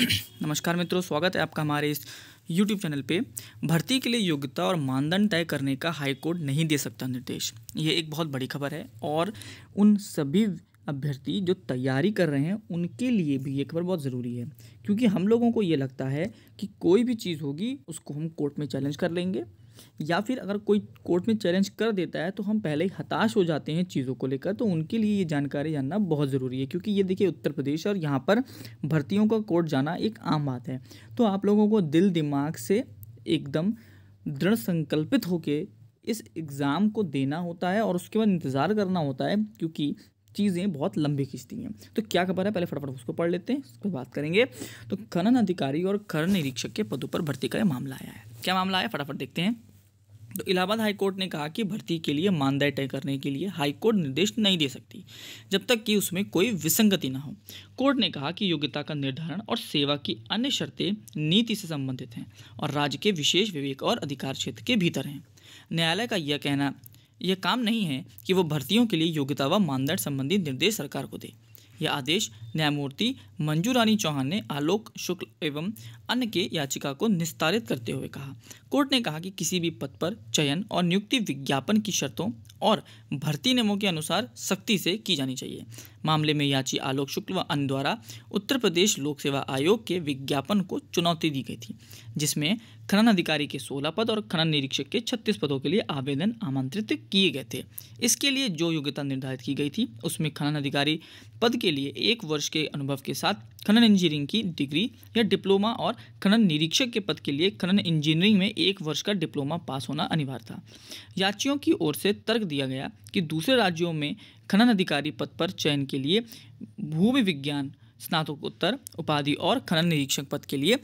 नमस्कार मित्रों स्वागत है आपका हमारे इस YouTube चैनल पे भर्ती के लिए योग्यता और मानदंड तय करने का हाई कोर्ट नहीं दे सकता निर्देश ये एक बहुत बड़ी खबर है और उन सभी अभ्यर्थी जो तैयारी कर रहे हैं उनके लिए भी ये खबर बहुत ज़रूरी है क्योंकि हम लोगों को ये लगता है कि कोई भी चीज़ होगी उसको हम कोर्ट में चैलेंज कर लेंगे या फिर अगर कोई कोर्ट में चैलेंज कर देता है तो हम पहले ही हताश हो जाते हैं चीज़ों को लेकर तो उनके लिए ये जानकारी जानना बहुत ज़रूरी है क्योंकि ये देखिए उत्तर प्रदेश और यहाँ पर भर्तियों का कोर्ट जाना एक आम बात है तो आप लोगों को दिल दिमाग से एकदम दृढ़ संकल्पित होकर इस एग्ज़ाम को देना होता है और उसके बाद इंतज़ार करना होता है क्योंकि चीज़ें बहुत लंबी खींचती हैं तो क्या खबर है पहले फटाफट उसको पढ़ लेते हैं उस पर बात करेंगे तो खनन अधिकारी और खनन निरीक्षक के पदों पर भर्ती का मामला आया है क्या मामला आया फटाफट देखते हैं तो इलाहाबाद हाईकोर्ट ने कहा कि भर्ती के लिए मानदंड तय करने के लिए हाईकोर्ट निर्देश नहीं दे सकती जब तक कि उसमें कोई विसंगति ना हो कोर्ट ने कहा कि योग्यता का निर्धारण और सेवा की अन्य शर्तें नीति से संबंधित हैं और राज्य के विशेष विवेक और अधिकार क्षेत्र के भीतर हैं न्यायालय का यह कहना यह काम नहीं है कि वो भर्तियों के लिए योग्यता व मानदंड संबंधी निर्देश सरकार को दे यह आदेश न्यायमूर्ति मंजू रानी चौहान ने आलोक शुक्ल एवं अन्य के याचिका को निस्तारित करते हुए कहा कोर्ट ने कहा कि किसी भी पद पर चयन और नियुक्ति विज्ञापन की शर्तों और भर्ती नियमों के अनुसार सख्ती से की जानी चाहिए मामले में याची आलोक शुक्ल व अन्य द्वारा उत्तर प्रदेश लोक सेवा आयोग के विज्ञापन को चुनौती दी गई थी जिसमें खनन अधिकारी के 16 पद और खनन निरीक्षक के 36 पदों के लिए आवेदन आमंत्रित किए गए थे इसके लिए जो योग्यता निर्धारित की गई थी उसमें खनन अधिकारी पद के लिए एक वर्ष के अनुभव के साथ खनन इंजीनियरिंग की डिग्री या डिप्लोमा और और खनन निरीक्षक के पद के लिए खनन इंजीनियरिंग में एक वर्ष का डिप्लोमा पास होना अनिवार्य था याचियों की ओर से तर्क दिया गया कि दूसरे राज्यों में खनन अधिकारी पद पर चयन के लिए भूमि विज्ञान स्नातकोत्तर उपाधि और खनन निरीक्षक पद के लिए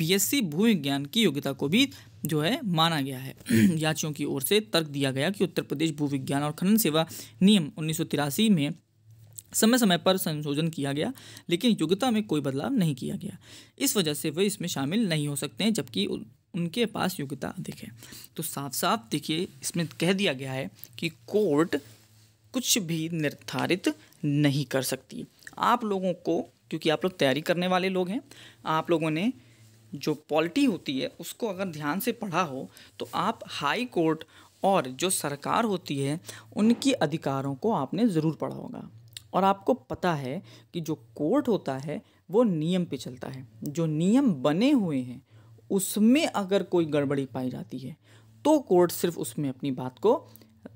बीएससी विज्ञान की योग्यता को भी जो है माना गया है याचियों की ओर से तर्क दिया गया कि उत्तर प्रदेश भूविज्ञान और खनन सेवा नियम उन्नीस में समय समय पर संशोधन किया गया लेकिन योग्यता में कोई बदलाव नहीं किया गया इस वजह से वे इसमें शामिल नहीं हो सकते हैं जबकि उनके पास योग्यता अधिक है तो साफ साफ देखिए इसमें कह दिया गया है कि कोर्ट कुछ भी निर्धारित नहीं कर सकती आप लोगों को क्योंकि आप लोग तैयारी करने वाले लोग हैं आप लोगों ने जो पॉलिटी होती है उसको अगर ध्यान से पढ़ा हो तो आप हाई कोर्ट और जो सरकार होती है उनकी अधिकारों को आपने ज़रूर पढ़ा होगा और आपको पता है कि जो कोर्ट होता है वो नियम पे चलता है जो नियम बने हुए हैं उसमें अगर कोई गड़बड़ी पाई जाती है तो कोर्ट सिर्फ उसमें अपनी बात को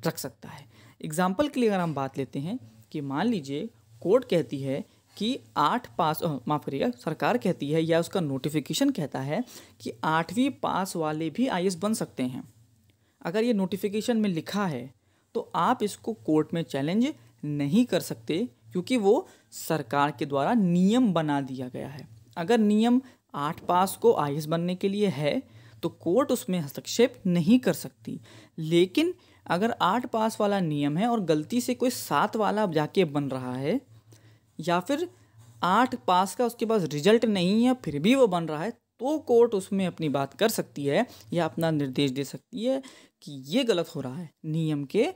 रख सकता है एग्जाम्पल के लिए अगर हम बात लेते हैं कि मान लीजिए कोर्ट कहती है कि आठ पास माफ़ करिएगा सरकार कहती है या उसका नोटिफिकेशन कहता है कि आठवीं पास वाले भी आई बन सकते हैं अगर ये नोटिफिकेशन में लिखा है तो आप इसको कोर्ट में चैलेंज नहीं कर सकते क्योंकि वो सरकार के द्वारा नियम बना दिया गया है अगर नियम आठ पास को आई बनने के लिए है तो कोर्ट उसमें हस्तक्षेप नहीं कर सकती लेकिन अगर आठ पास वाला नियम है और गलती से कोई सात वाला जाके बन रहा है या फिर आठ पास का उसके पास रिजल्ट नहीं है फिर भी वो बन रहा है तो कोर्ट उसमें अपनी बात कर सकती है या अपना निर्देश दे सकती है कि ये गलत हो रहा है नियम के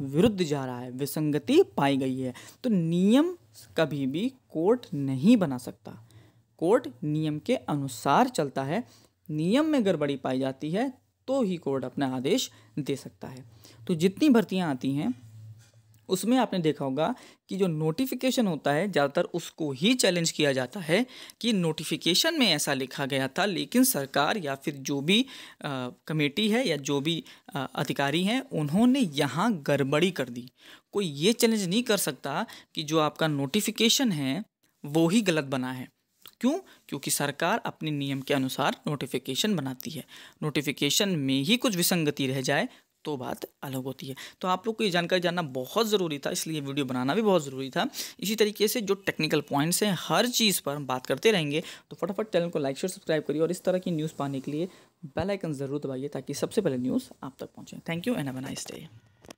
विरुद्ध जा रहा है विसंगति पाई गई है तो नियम कभी भी कोर्ट नहीं बना सकता कोर्ट नियम के अनुसार चलता है नियम में गड़बड़ी पाई जाती है तो ही कोर्ट अपना आदेश दे सकता है तो जितनी भर्तियाँ आती हैं उसमें आपने देखा होगा कि जो नोटिफिकेशन होता है ज़्यादातर उसको ही चैलेंज किया जाता है कि नोटिफिकेशन में ऐसा लिखा गया था लेकिन सरकार या फिर जो भी आ, कमेटी है या जो भी आ, अधिकारी हैं उन्होंने यहाँ गड़बड़ी कर दी कोई ये चैलेंज नहीं कर सकता कि जो आपका नोटिफिकेशन है वो ही गलत बना है क्यों क्योंकि सरकार अपने नियम के अनुसार नोटिफिकेशन बनाती है नोटिफिकेशन में ही कुछ विसंगति रह जाए तो बात अलग होती है तो आप लोग को ये जानकारी जानना बहुत ज़रूरी था इसलिए वीडियो बनाना भी बहुत ज़रूरी था इसी तरीके से जो टेक्निकल पॉइंट्स हैं हर चीज़ पर हम बात करते रहेंगे तो फटाफट चैनल को लाइक शेयर सब्सक्राइब करिए और इस तरह की न्यूज़ पाने के लिए बेलाइकन ज़रूर दबाइए ताकि सबसे पहले न्यूज़ आप तक पहुँचें thank you and have nice day